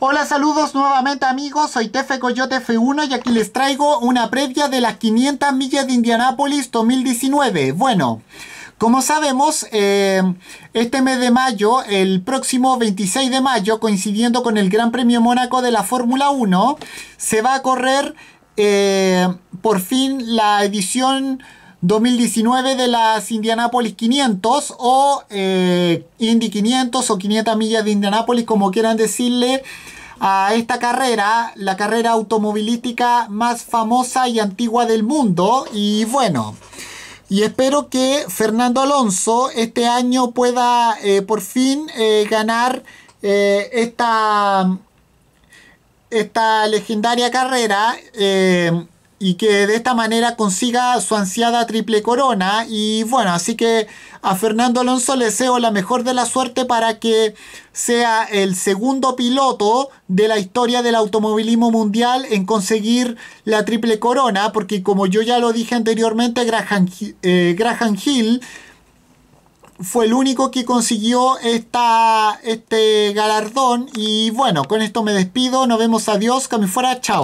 Hola, saludos nuevamente amigos, soy Tefe Coyote F1 y aquí les traigo una previa de las 500 millas de Indianápolis 2019. Bueno, como sabemos, eh, este mes de mayo, el próximo 26 de mayo, coincidiendo con el Gran Premio Mónaco de la Fórmula 1, se va a correr eh, por fin la edición 2019 de las Indianapolis 500 o eh, Indy 500 o 500 millas de Indianapolis, como quieran decirle, a esta carrera, la carrera automovilística más famosa y antigua del mundo. Y bueno, y espero que Fernando Alonso este año pueda eh, por fin eh, ganar esta, esta legendaria carrera y que de esta manera consiga su ansiada triple corona. Y bueno, así que a Fernando Alonso le deseo la mejor de la suerte para que sea el segundo piloto de la historia del automovilismo mundial en conseguir la triple corona, porque como yo ya lo dije anteriormente, Graham, eh, Graham Hill fue el único que consiguió este galardón. Y bueno, con esto me despido, nos vemos, adiós, que me fuera, chao.